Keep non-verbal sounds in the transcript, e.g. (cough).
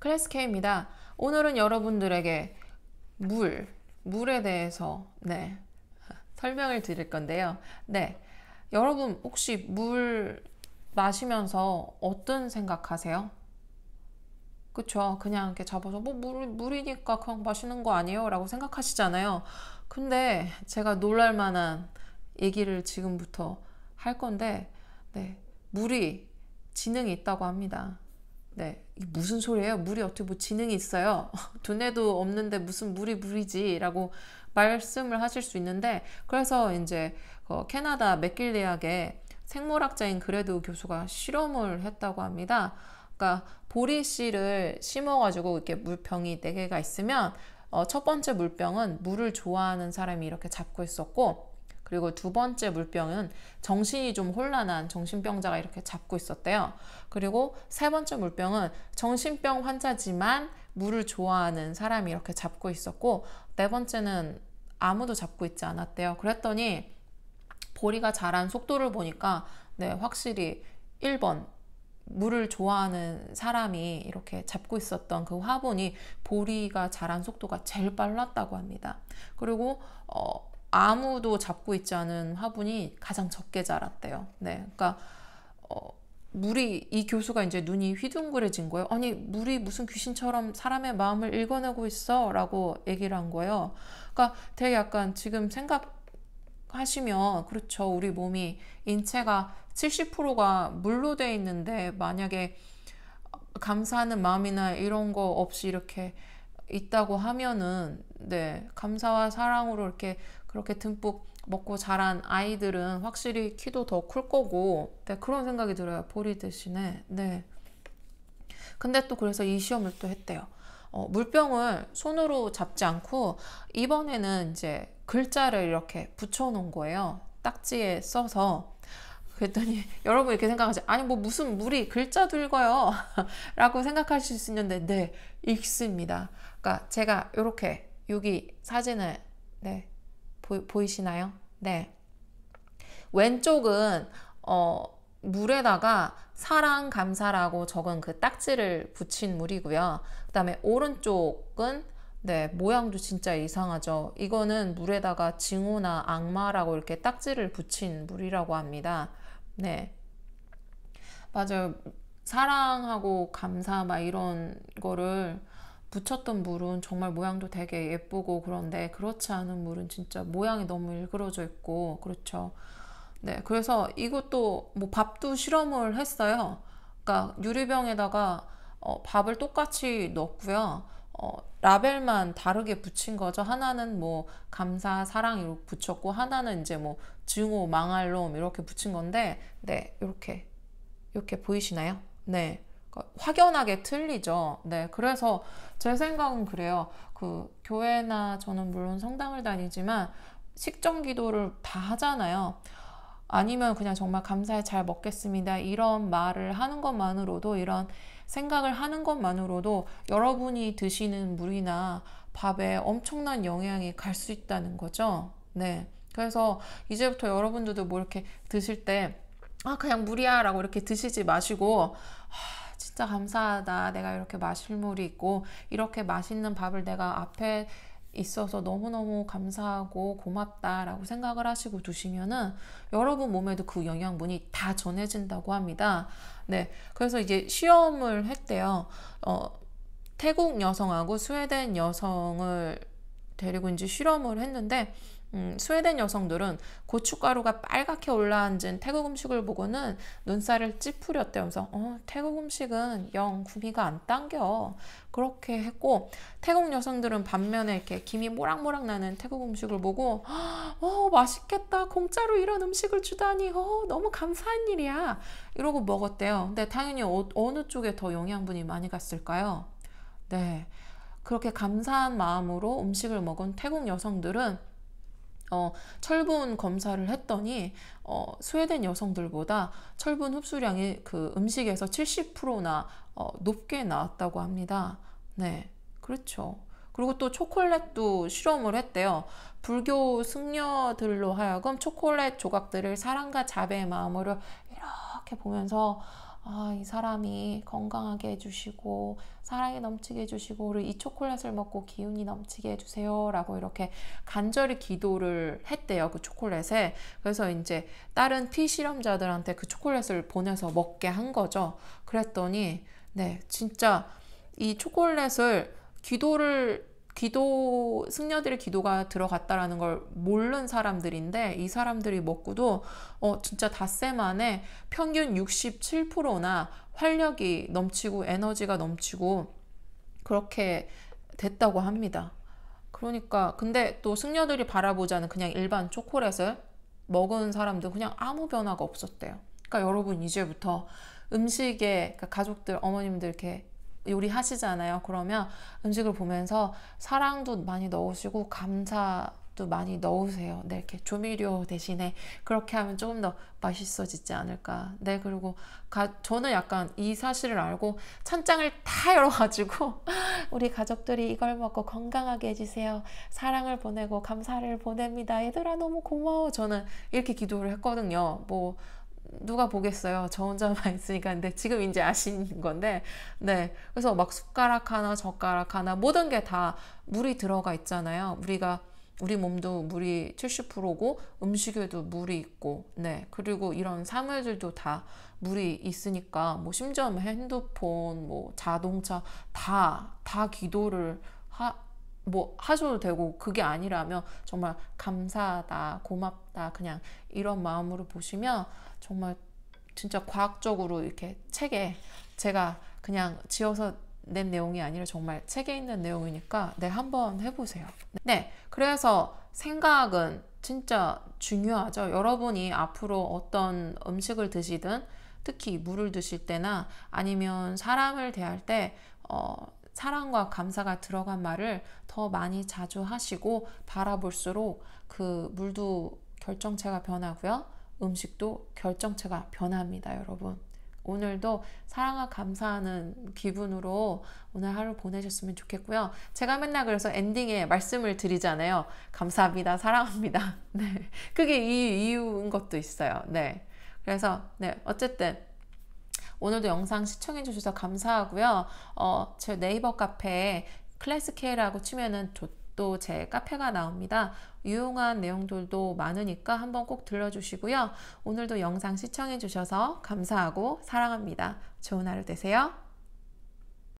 클래스케입니다 오늘은 여러분들에게 물, 물에 대해서 네, 설명을 드릴 건데요. 네, 여러분 혹시 물 마시면서 어떤 생각하세요? 그쵸? 그냥 이렇게 잡아서 뭐 물, 물이니까 그냥 마시는 거 아니에요? 라고 생각하시잖아요. 근데 제가 놀랄 만한 얘기를 지금부터 할 건데 네, 물이 지능이 있다고 합니다. 네, 무슨 소리예요? 물이 어떻게 뭐 지능이 있어요? (laughs) 두뇌도 없는데 무슨 물이 물이지라고 말씀을 하실 수 있는데 그래서 이제 그 캐나다 맥길 대학의 생물학자인 그래도 교수가 실험을 했다고 합니다. 그러니까 보리 씨를 심어가지고 이렇게 물병이 네 개가 있으면 어, 첫 번째 물병은 물을 좋아하는 사람이 이렇게 잡고 있었고 그리고 두 번째 물병은 정신이 좀 혼란한 정신병자가 이렇게 잡고 있었대요. 그리고 세 번째 물병은 정신병 환자지만 물을 좋아하는 사람이 이렇게 잡고 있었고 네 번째는 아무도 잡고 있지 않았대요. 그랬더니 보리가 자란 속도를 보니까 네, 확실히 1번 물을 좋아하는 사람이 이렇게 잡고 있었던 그 화분이 보리가 자란 속도가 제일 빨랐다고 합니다. 그리고 어, 아무도 잡고 있지 않은 화분이 가장 적게 자랐대요. 네, 그러니까 어, 물이 이 교수가 이제 눈이 휘둥그레진 거예요. 아니 물이 무슨 귀신처럼 사람의 마음을 읽어내고 있어라고 얘기를 한 거예요. 그러니까 되게 약간 지금 생각하시면 그렇죠. 우리 몸이 인체가 70%가 물로 돼 있는데 만약에 감사하는 마음이나 이런 거 없이 이렇게 있다고 하면은 네 감사와 사랑으로 이렇게 그렇게 듬뿍 먹고 자란 아이들은 확실히 키도 더 클 거고 네, 그런 생각이 들어요. 보리 대신에 네. 근데 또 그래서 이 시험을 또 했대요. 어, 물병을 손으로 잡지 않고 이번에는 이제 글자를 이렇게 붙여놓은 거예요. 딱지에 써서 그랬더니 (laughs) 여러분 이렇게 생각하지 아니 뭐 무슨 물이 글자도 읽어요 (laughs) 라고 생각하실 수 있는데 네 읽습니다 그러니까 제가 이렇게 여기 사진을 네 보, 이시나요 네. 왼쪽은 어, 물에다가 사랑 감사라고 적은 그 딱지를 붙인 물이고요. 그 다음에 오른쪽은 네 모양도 진짜 이상하죠. 이거는 물에다가 징후나 악마라고 이렇게 딱지를 붙인 물이라고 합니다. 네 맞아요. 사랑하고 감사 막 이런 거를 붙였던 물은 정말 모양도 되게 예쁘고 그런데 그렇지 않은 물은 진짜 모양이 너무 일그러져 있고 그렇죠. 네, 그래서 이것도 뭐 밥도 실험을 했어요. 그러니까 유리병에다가 어, 밥을 똑같이 넣었고요. 어, 라벨만 다르게 붙인 거죠. 하나는 뭐 감사, 사랑 이렇게 붙였고 하나는 이제 뭐 증오, 망할 놈 이렇게 붙인 건데 네, 이렇게 이렇게 보이시나요? 네. 그러니까 확연하게 틀리죠. 네, 그래서 제 생각은 그래요. 그 교회나 저는 물론 성당을 다니지만 식전 기도를 다 하잖아요. 아니면 그냥 정말 감사해 잘 먹겠습니다. 이런 말을 하는 것만으로도 이런 생각을 하는 것만으로도 여러분이 드시는 물이나 밥에 엄청난 영향이 갈 수 있다는 거죠. 네. 그래서 이제부터 여러분들도 뭐 이렇게 드실 때, 아, 그냥 물이야 라고 이렇게 드시지 마시고, 진짜 감사하다. 내가 이렇게 마실 물이 있고 이렇게 맛있는 밥을 내가 앞에 있어서 너무너무 감사하고 고맙다라고 생각을 하시고 두시면은 여러분 몸에도 그 영양분이 다 전해진다고 합니다. 네. 그래서 이제 시험을 했대요. 어, 태국 여성하고 스웨덴 여성을 데리고 이제 실험을 했는데 음, 스웨덴 여성들은 고춧가루가 빨갛게 올라앉은 태국 음식을 보고는 눈살을 찌푸렸대면서 어, 태국 음식은 영 구미가 안 당겨 그렇게 했고 태국 여성들은 반면에 이렇게 김이 모락모락 나는 태국 음식을 보고 어 맛있겠다 공짜로 이런 음식을 주다니 어 너무 감사한 일이야 이러고 먹었대요 근데 당연히 어, 어느 쪽에 더 영양분이 많이 갔을까요? 네 그렇게 감사한 마음으로 음식을 먹은 태국 여성들은 어, 철분 검사를 했더니 어, 스웨덴 여성들보다 철분 흡수량이 그 음식에서 70%나 어, 높게 나왔다고 합니다. 네, 그렇죠. 그리고 또 초콜릿도 실험을 했대요. 불교 승려들로 하여금 초콜릿 조각들을 사랑과 자배의 마음으로 이렇게 보면서 아, 이 사람이 건강하게 해주시고, 사랑이 넘치게 해주시고, 우리 이 초콜릿을 먹고 기운이 넘치게 해주세요. 라고 이렇게 간절히 기도를 했대요. 그 초콜릿에. 그래서 이제 다른 피실험자들한테 그 초콜릿을 보내서 먹게 한 거죠. 그랬더니, 네, 진짜 이 초콜릿을 기도를 기도 승려들의 기도가 들어갔다라는 걸 모르는 사람들인데 이 사람들이 먹고도 어 진짜 닷새 만에 평균 67%나 활력이 넘치고 에너지가 넘치고 그렇게 됐다고 합니다. 그러니까 근데 또 승려들이 바라보자는 그냥 일반 초콜릿을 먹은 사람들 그냥 아무 변화가 없었대요. 그러니까 여러분 이제부터 음식에 그러니까 가족들 어머님들 이렇게 요리하시잖아요. 그러면 음식을 보면서 사랑도 많이 넣으시고 감사도 많이 넣으세요. 네, 이렇게 조미료 대신에 그렇게 하면 조금 더 맛있어지지 않을까. 네, 그리고 가, 저는 약간 이 사실을 알고 찬장을 다 (laughs) 열어가지고 우리 가족들이 이걸 먹고 건강하게 해주세요. 사랑을 보내고 감사를 보냅니다. 얘들아 너무 고마워. 저는 이렇게 기도를 했거든요. 뭐 누가 보겠어요. 저 혼자만 (laughs) 있으니까. 근데 지금 이제 아시는 건데, 네. 그래서 막 숟가락 하나, 젓가락 하나, 모든 게 다 물이 들어가 있잖아요. 우리가, 우리 몸도 물이 70%고, 음식에도 물이 있고, 네. 그리고 이런 사물들도 다 물이 있으니까, 뭐, 심지어 뭐 핸드폰, 뭐, 자동차, 다, 다 기도를 하, 뭐 하셔도 되고 그게 아니라면 정말 감사하다 고맙다 그냥 이런 마음으로 보시면 정말 진짜 과학적으로 이렇게 책에 제가 그냥 지어서 낸 내용이 아니라 정말 책에 있는 내용이니까 네 한번 해보세요 네 그래서 생각은 진짜 중요하죠 여러분이 앞으로 어떤 음식을 드시든 특히 물을 드실 때나 아니면 사람을 대할 때 어, 사랑과 감사가 들어간 말을 더 많이 자주 하시고 바라볼수록 그 물도 결정체가 변하고요. 음식도 결정체가 변합니다, 여러분. 오늘도 사랑과 감사하는 기분으로 오늘 하루 보내셨으면 좋겠고요. 제가 맨날 그래서 엔딩에 말씀을 드리잖아요. 감사합니다. 사랑합니다. (laughs) 네. 그게 이 이유인 것도 있어요. 네. 그래서, 네. 어쨌든, 오늘도 영상 시청해주셔서 감사하고요. 어, 제 네이버 카페 클래스K라고 치면은 또 제 카페가 나옵니다. 유용한 내용들도 많으니까 한번 꼭 들러주시고요. 오늘도 영상 시청해주셔서 감사하고 사랑합니다. 좋은 하루 되세요.